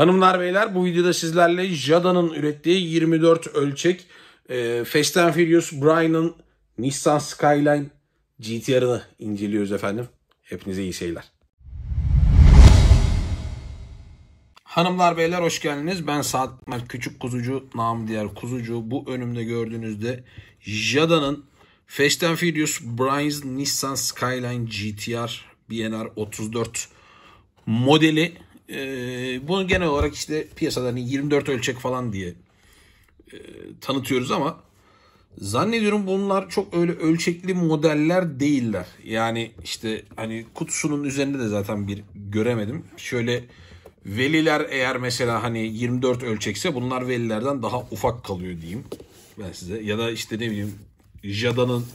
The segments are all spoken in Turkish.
Hanımlar beyler bu videoda sizlerle Jada'nın ürettiği 24 ölçek e, Fast and Furious Brian'ın Nissan Skyline GTR'ını inceliyoruz efendim. Hepinize iyi seyirler. Hanımlar beyler hoş geldiniz. Ben Saat Mert Küçük Kuzucu, nam diğer Kuzucu. Bu önümde gördüğünüzde Jada'nın Fast and Furious Brian's Nissan Skyline GTR BNR 34 modeli e, bunu genel olarak işte piyasada hani 24 ölçek falan diye e, tanıtıyoruz ama zannediyorum bunlar çok öyle ölçekli modeller değiller. Yani işte hani kutusunun üzerinde de zaten bir göremedim. Şöyle veliler eğer mesela hani 24 ölçekse bunlar velilerden daha ufak kalıyor diyeyim ben size. Ya da işte ne bileyim Jada'nın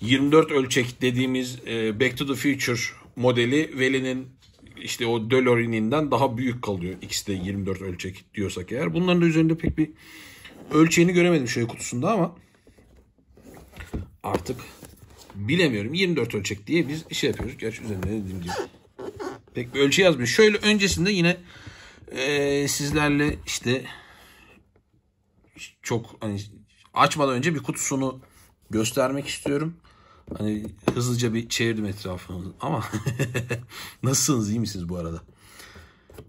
24 ölçek dediğimiz e, Back to the Future modeli Veli'nin işte o DeLorean'inden daha büyük kalıyor. de 24 ölçek diyorsak eğer. Bunların da üzerinde pek bir ölçeğini göremedim şöyle kutusunda ama artık bilemiyorum. 24 ölçek diye biz şey yapıyoruz. Gerçi üzerinde dediğim gibi pek bir ölçü yazmıyor. Şöyle öncesinde yine e, sizlerle işte çok hani açmadan önce bir kutusunu göstermek istiyorum. Hani hızlıca bir çevirdim etrafımı ama nasılsınız iyi misiniz bu arada?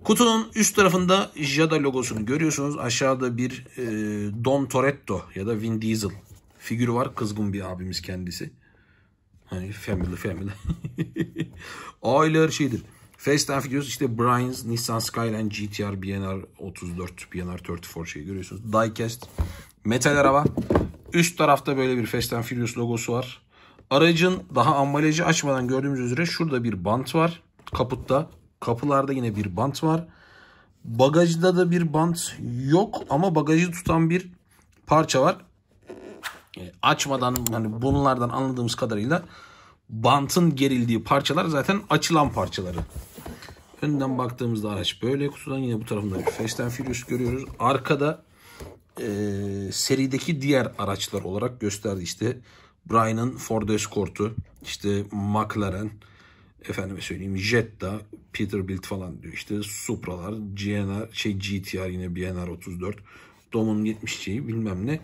Kutunun üst tarafında Jada logosunu görüyorsunuz. Aşağıda bir e, Don Toretto ya da Vin Diesel figürü var. Kızgın bir abimiz kendisi. Hani family family. Aile her şeydir. Fast and işte Brian's Nissan Skyline GTR BNR 34 BNR 34 şeyi görüyorsunuz. Diecast metal araba. Üst tarafta böyle bir Fast and Furious logosu var. Aracın daha ambalajı açmadan gördüğümüz üzere şurada bir bant var. Kaputta. Kapılarda yine bir bant var. Bagajda da bir bant yok ama bagajı tutan bir parça var. E, açmadan hani bunlardan anladığımız kadarıyla bantın gerildiği parçalar zaten açılan parçaları. Önden baktığımızda araç böyle. Kutudan yine bu tarafında bir Fast Furious görüyoruz. Arkada e, serideki diğer araçlar olarak gösterdi işte Brian'ın Ford Escort'u, işte McLaren, efendime söyleyeyim Jetta, Peterbilt falan diyor. İşte Supra'lar, GNR, şey GTR yine BNR 34, Dom'un 70'i bilmem ne.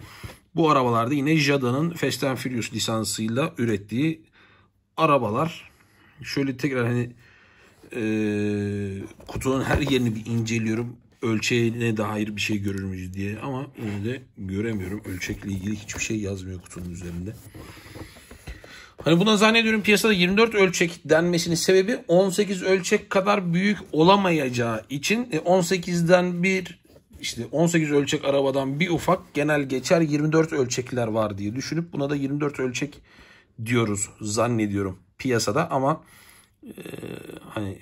Bu arabalarda yine Jada'nın Fast and Furious lisansıyla ürettiği arabalar. Şöyle tekrar hani e, kutunun her yerini bir inceliyorum ölçeğine dair bir şey görür müyüz diye ama onu da göremiyorum. Ölçekle ilgili hiçbir şey yazmıyor kutunun üzerinde. Hani buna zannediyorum piyasada 24 ölçek denmesinin sebebi 18 ölçek kadar büyük olamayacağı için 18'den e, bir işte 18 ölçek arabadan bir ufak genel geçer 24 ölçekler var diye düşünüp buna da 24 ölçek diyoruz zannediyorum piyasada ama e, hani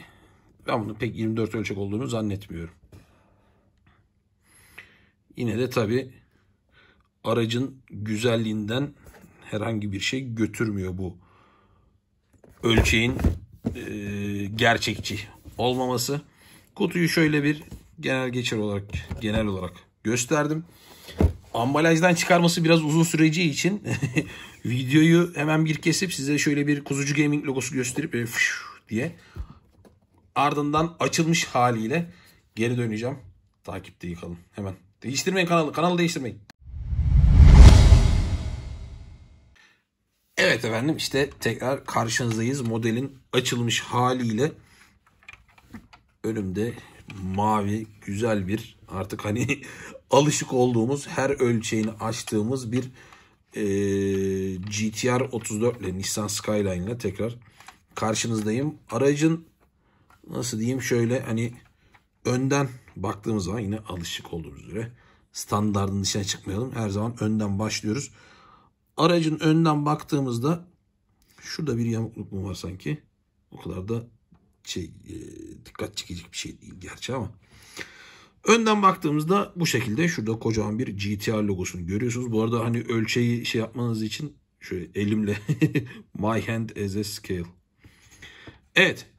ben bunu pek 24 ölçek olduğunu zannetmiyorum. Yine de tabi aracın güzelliğinden herhangi bir şey götürmüyor bu ölçeğin e, gerçekçi olmaması. Kutuyu şöyle bir genel geçer olarak genel olarak gösterdim. Ambalajdan çıkarması biraz uzun süreceği için videoyu hemen bir kesip size şöyle bir Kuzucu Gaming logosu gösterip e, diye ardından açılmış haliyle geri döneceğim. Takipte yıkalım hemen. Değiştirmeyin kanalı. Kanalı değiştirmeyin. Evet efendim işte tekrar karşınızdayız. Modelin açılmış haliyle önümde mavi güzel bir artık hani alışık olduğumuz her ölçeğini açtığımız bir e, GTR 34 ile Nissan Skyline ile tekrar karşınızdayım. Aracın nasıl diyeyim şöyle hani önden baktığımız zaman yine alışık olduğumuz üzere standartın dışına çıkmayalım. Her zaman önden başlıyoruz. Aracın önden baktığımızda şurada bir yamukluk mu var sanki? O kadar da şey, e, dikkat çekecek bir şey değil gerçi ama. Önden baktığımızda bu şekilde şurada kocaman bir GTR logosunu görüyorsunuz. Bu arada hani ölçeği şey yapmanız için şöyle elimle My hand as a scale. Evet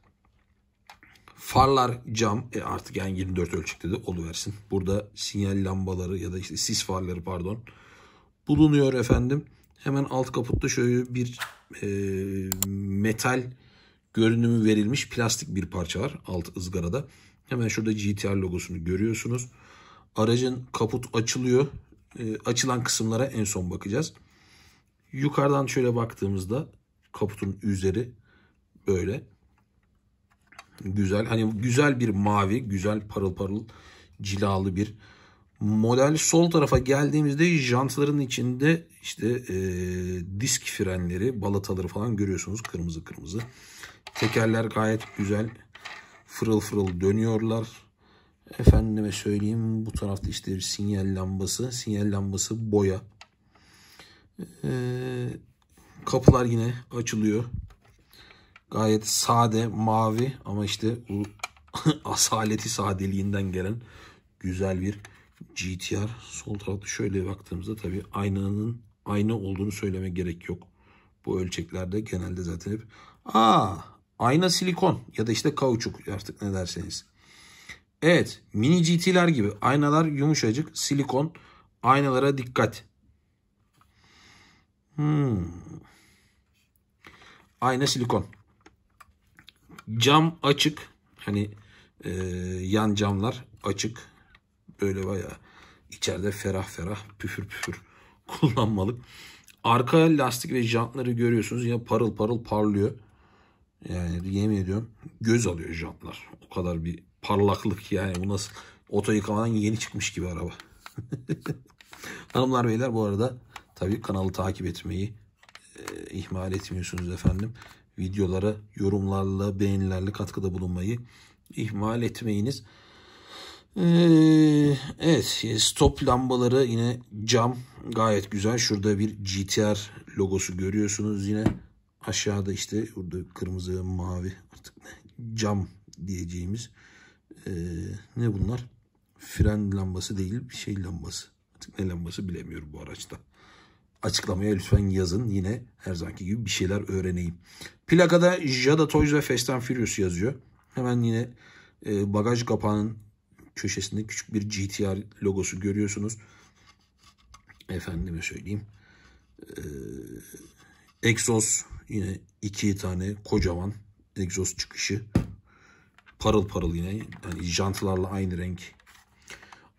Farlar cam e artık yani 24 ölçekte de oluversin. Burada sinyal lambaları ya da işte sis farları pardon bulunuyor efendim. Hemen alt kaputta şöyle bir e, metal görünümü verilmiş plastik bir parça var alt ızgarada. Hemen şurada GTR logosunu görüyorsunuz. Aracın kaput açılıyor. E, açılan kısımlara en son bakacağız. Yukarıdan şöyle baktığımızda kaputun üzeri böyle. Güzel. Hani güzel bir mavi, güzel parıl parıl cilalı bir model. Sol tarafa geldiğimizde jantların içinde işte e, disk frenleri, balataları falan görüyorsunuz. Kırmızı kırmızı. Tekerler gayet güzel. Fırıl fırıl dönüyorlar. Efendime söyleyeyim bu tarafta işte bir sinyal lambası. Sinyal lambası boya. E, kapılar yine açılıyor. Gayet sade, mavi ama işte bu asaleti sadeliğinden gelen güzel bir GTR. Sol tarafta şöyle baktığımızda tabii aynanın ayna olduğunu söyleme gerek yok. Bu ölçeklerde genelde zaten hep aa ayna silikon ya da işte kauçuk artık ne derseniz. Evet mini GT'ler gibi aynalar yumuşacık silikon aynalara dikkat. Hmm. Ayna silikon. Cam açık. Hani e, yan camlar açık. Böyle bayağı içeride ferah ferah püfür püfür kullanmalık. Arka lastik ve jantları görüyorsunuz ya parıl parıl parlıyor. Yani yemin ediyorum göz alıyor jantlar. O kadar bir parlaklık yani bu nasıl oto yıkamadan yeni çıkmış gibi araba. Hanımlar beyler bu arada tabii kanalı takip etmeyi e, ihmal etmiyorsunuz efendim videolara yorumlarla, beğenilerle katkıda bulunmayı ihmal etmeyiniz. Ee, evet e, stop lambaları yine cam gayet güzel. Şurada bir GTR logosu görüyorsunuz yine. Aşağıda işte burada kırmızı mavi artık ne? cam diyeceğimiz ee, ne bunlar? Fren lambası değil bir şey lambası. Artık ne lambası bilemiyorum bu araçta açıklamaya lütfen yazın. Yine her zamanki gibi bir şeyler öğreneyim. Plakada Jada Toys ve Fast and Furious yazıyor. Hemen yine e, bagaj kapağının köşesinde küçük bir GTR logosu görüyorsunuz. Efendime söyleyeyim. E, egzoz yine iki tane kocaman egzoz çıkışı. Parıl parıl yine. Yani jantlarla aynı renk.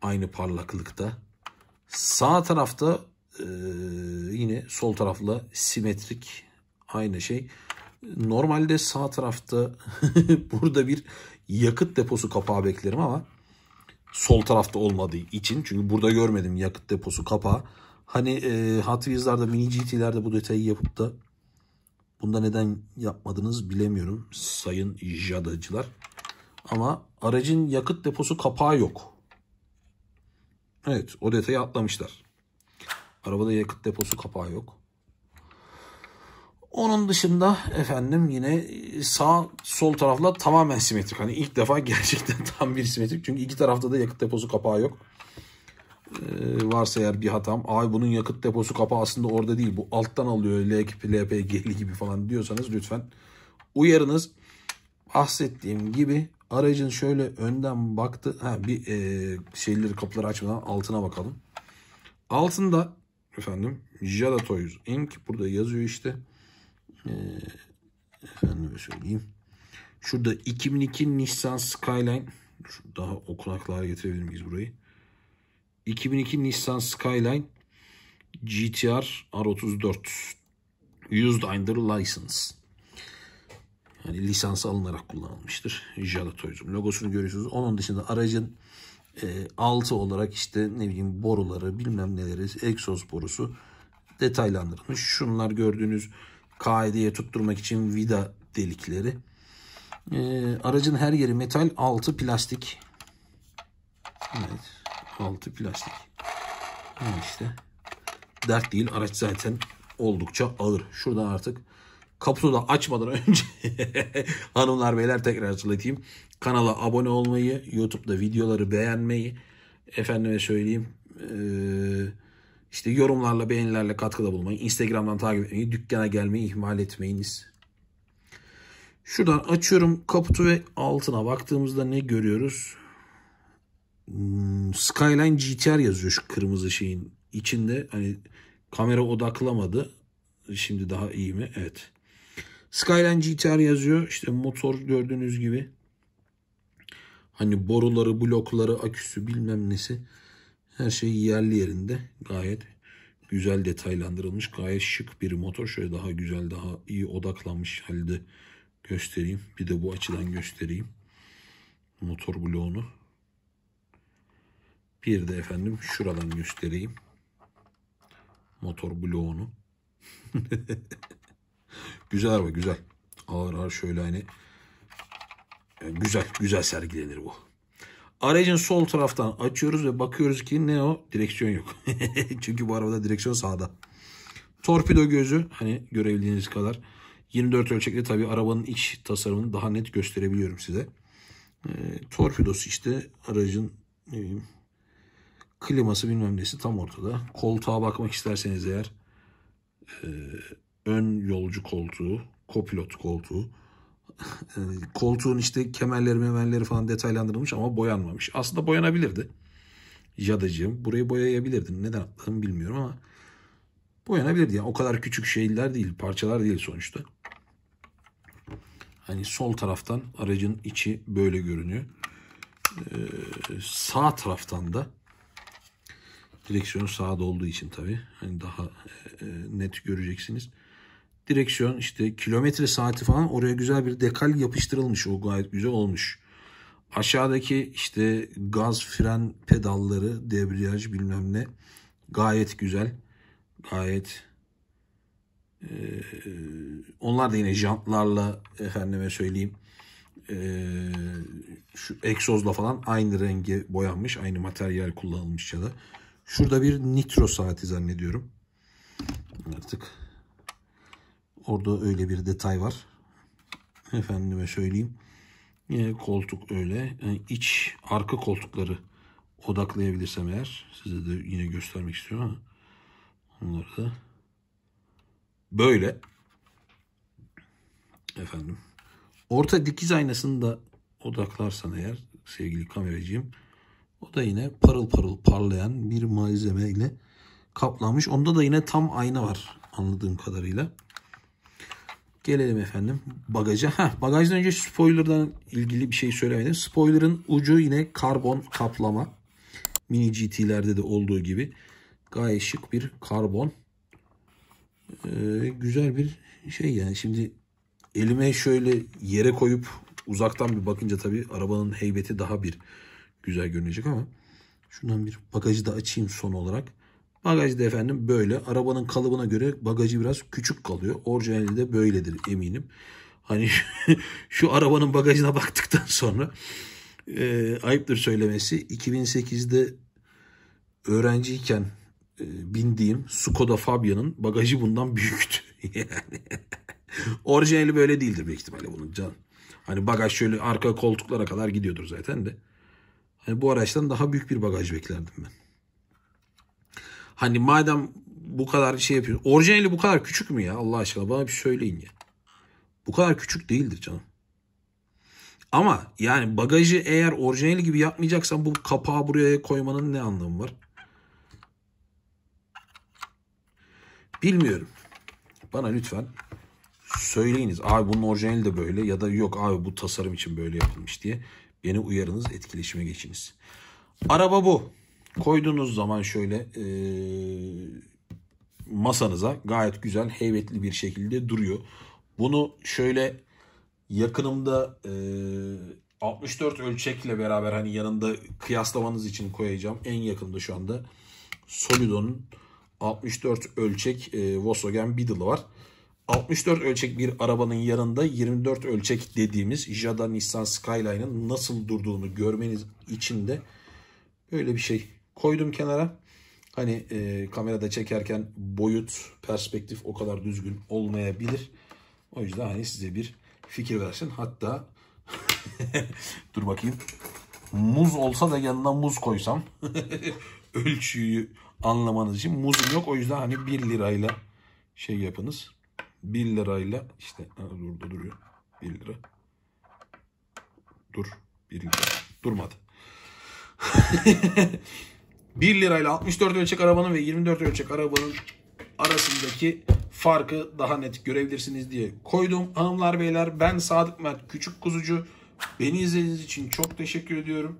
Aynı parlaklıkta. Sağ tarafta e, yine sol tarafla simetrik aynı şey. Normalde sağ tarafta burada bir yakıt deposu kapağı beklerim ama sol tarafta olmadığı için çünkü burada görmedim yakıt deposu kapağı. Hani e, Hot Wheels'larda mini GT'lerde bu detayı yapıp da bunda neden yapmadınız bilemiyorum sayın jadacılar. Ama aracın yakıt deposu kapağı yok. Evet o detayı atlamışlar. Arabada yakıt deposu kapağı yok. Onun dışında efendim yine sağ sol tarafla tamamen simetrik. Hani ilk defa gerçekten tam bir simetrik. Çünkü iki tarafta da yakıt deposu kapağı yok. Ee, varsa eğer bir hatam. Ay bunun yakıt deposu kapağı aslında orada değil. Bu alttan alıyor LKP, LPG'li gibi falan diyorsanız lütfen uyarınız. Bahsettiğim gibi aracın şöyle önden baktı. Ha, bir e, şeyleri kapıları açmadan altına bakalım. Altında efendim Jada Toys Inc. Burada yazıyor işte. Ee, efendime söyleyeyim. Şurada 2002 Nissan Skyline. Şu daha o kulaklığa getirebilir miyiz burayı? 2002 Nissan Skyline GTR R34 Used under license. Yani lisans alınarak kullanılmıştır. Jada Toys'un logosunu görüyorsunuz. Onun dışında aracın e, altı olarak işte ne bileyim boruları bilmem neleri egzoz borusu detaylandırılmış. Şunlar gördüğünüz kaideye tutturmak için vida delikleri. E, aracın her yeri metal altı plastik. Evet altı plastik. Ha işte dert değil araç zaten oldukça ağır. Şurada artık da açmadan önce hanımlar beyler tekrar hatırlatayım. Kanala abone olmayı, YouTube'da videoları beğenmeyi, efendime söyleyeyim işte yorumlarla beğenilerle katkıda bulmayı, Instagram'dan takip etmeyi, dükkana gelmeyi ihmal etmeyiniz. Şuradan açıyorum kaputu ve altına baktığımızda ne görüyoruz? Hmm, Skyline GTR yazıyor şu kırmızı şeyin içinde. Hani kamera odaklamadı. Şimdi daha iyi mi? Evet. Skyline GTR yazıyor. İşte motor gördüğünüz gibi. Hani boruları, blokları, aküsü bilmem nesi. Her şey yerli yerinde. Gayet güzel detaylandırılmış. Gayet şık bir motor. Şöyle daha güzel, daha iyi odaklanmış halde göstereyim. Bir de bu açıdan göstereyim. Motor bloğunu. Bir de efendim şuradan göstereyim. Motor bloğunu. Güzel araba güzel. Ağır ağır şöyle hani. Yani güzel güzel sergilenir bu. Aracın sol taraftan açıyoruz ve bakıyoruz ki ne o? Direksiyon yok. Çünkü bu arabada direksiyon sağda. Torpido gözü hani görebildiğiniz kadar. 24 ölçekli tabi arabanın iç tasarımını daha net gösterebiliyorum size. E, torpidosu işte aracın e, kliması bilmem nesi tam ortada. Koltuğa bakmak isterseniz eğer e, ön yolcu koltuğu, kopilot koltuğu, ee, koltuğun işte kemerleri memerleri falan detaylandırılmış ama boyanmamış. Aslında boyanabilirdi. Yadacığım burayı boyayabilirdin. Neden atladığımı bilmiyorum ama boyanabilirdi. Yani o kadar küçük şeyler değil, parçalar değil sonuçta. Hani sol taraftan aracın içi böyle görünüyor. Ee, sağ taraftan da direksiyon sağda olduğu için tabii hani daha e, e net göreceksiniz direksiyon işte kilometre saati falan oraya güzel bir dekal yapıştırılmış. O gayet güzel olmuş. Aşağıdaki işte gaz, fren pedalları, debriyaj bilmem ne gayet güzel. Gayet ee, onlar da yine jantlarla efendime söyleyeyim ee, şu egzozla falan aynı rengi boyanmış. Aynı materyal kullanılmış ya da. Şurada bir nitro saati zannediyorum. Artık Orada öyle bir detay var. Efendime söyleyeyim. Yine ee, koltuk öyle. Yani ee, iç arka koltukları odaklayabilirsem eğer size de yine göstermek istiyorum ama onları da böyle efendim orta dikiz aynasını da odaklarsan eğer sevgili kameracığım o da yine parıl parıl parlayan bir malzeme ile kaplanmış. Onda da yine tam ayna var anladığım kadarıyla. Gelelim efendim bagaja. Heh, bagajdan önce spoiler'dan ilgili bir şey söylemedim. Spoiler'ın ucu yine karbon kaplama. Mini GT'lerde de olduğu gibi. Gayet şık bir karbon. Ee, güzel bir şey yani. Şimdi elime şöyle yere koyup uzaktan bir bakınca tabii arabanın heybeti daha bir güzel görünecek ama şundan bir bagajı da açayım son olarak. Bagajda efendim böyle. Arabanın kalıbına göre bagajı biraz küçük kalıyor. Orijinali de böyledir eminim. Hani şu arabanın bagajına baktıktan sonra e, ayıptır söylemesi. 2008'de öğrenciyken e, bindiğim Skoda Fabia'nın bagajı bundan büyüktü. yani orijinali böyle değildir büyük ihtimalle bunun can. Hani bagaj şöyle arka koltuklara kadar gidiyordur zaten de. Hani bu araçtan daha büyük bir bagaj beklerdim ben. Hani madem bu kadar şey yapıyorsun, Orijinali bu kadar küçük mü ya Allah aşkına bana bir söyleyin ya. Bu kadar küçük değildir canım. Ama yani bagajı eğer orijinali gibi yapmayacaksan bu kapağı buraya koymanın ne anlamı var? Bilmiyorum. Bana lütfen söyleyiniz. Abi bunun orijinali de böyle ya da yok abi bu tasarım için böyle yapılmış diye. Beni uyarınız, etkileşime geçiniz. Araba bu koyduğunuz zaman şöyle e, masanıza gayet güzel heybetli bir şekilde duruyor. Bunu şöyle yakınımda e, 64 ölçekle beraber hani yanında kıyaslamanız için koyacağım. En yakında şu anda Solido'nun 64 ölçek e, Volkswagen Beetle'ı var. 64 ölçek bir arabanın yanında 24 ölçek dediğimiz Jada Nissan Skyline'ın nasıl durduğunu görmeniz için de böyle bir şey koydum kenara. Hani e, kamerada çekerken boyut, perspektif o kadar düzgün olmayabilir. O yüzden hani size bir fikir versin. Hatta dur bakayım. Muz olsa da yanına muz koysam ölçüyü anlamanız için muzum yok. O yüzden hani 1 lirayla şey yapınız. 1 lirayla işte durdu duruyor. 1 lira. Dur. 1 lira. Durmadı. 1 lirayla 64 ölçek arabanın ve 24 ölçek arabanın arasındaki farkı daha net görebilirsiniz diye koydum. Hanımlar beyler ben Sadık Mert Küçük Kuzucu. Beni izlediğiniz için çok teşekkür ediyorum.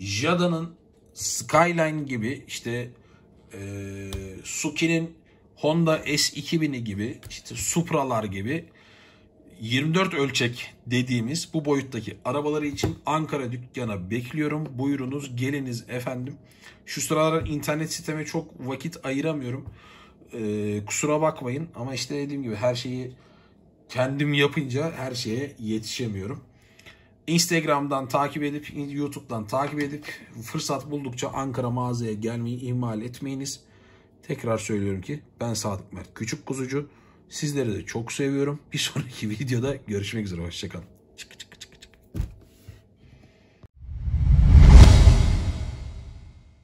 Jada'nın Skyline gibi işte e, Suki'nin Honda S2000'i gibi işte Supra'lar gibi 24 ölçek dediğimiz bu boyuttaki arabaları için Ankara dükkana bekliyorum. Buyurunuz geliniz efendim. Şu sıralar internet siteme çok vakit ayıramıyorum. Ee, kusura bakmayın ama işte dediğim gibi her şeyi kendim yapınca her şeye yetişemiyorum. Instagram'dan takip edip, YouTube'dan takip edip fırsat buldukça Ankara mağazaya gelmeyi ihmal etmeyiniz. Tekrar söylüyorum ki ben Sadık Mert Küçük Kuzucu. Sizleri de çok seviyorum. Bir sonraki videoda görüşmek üzere. Hoşçakalın.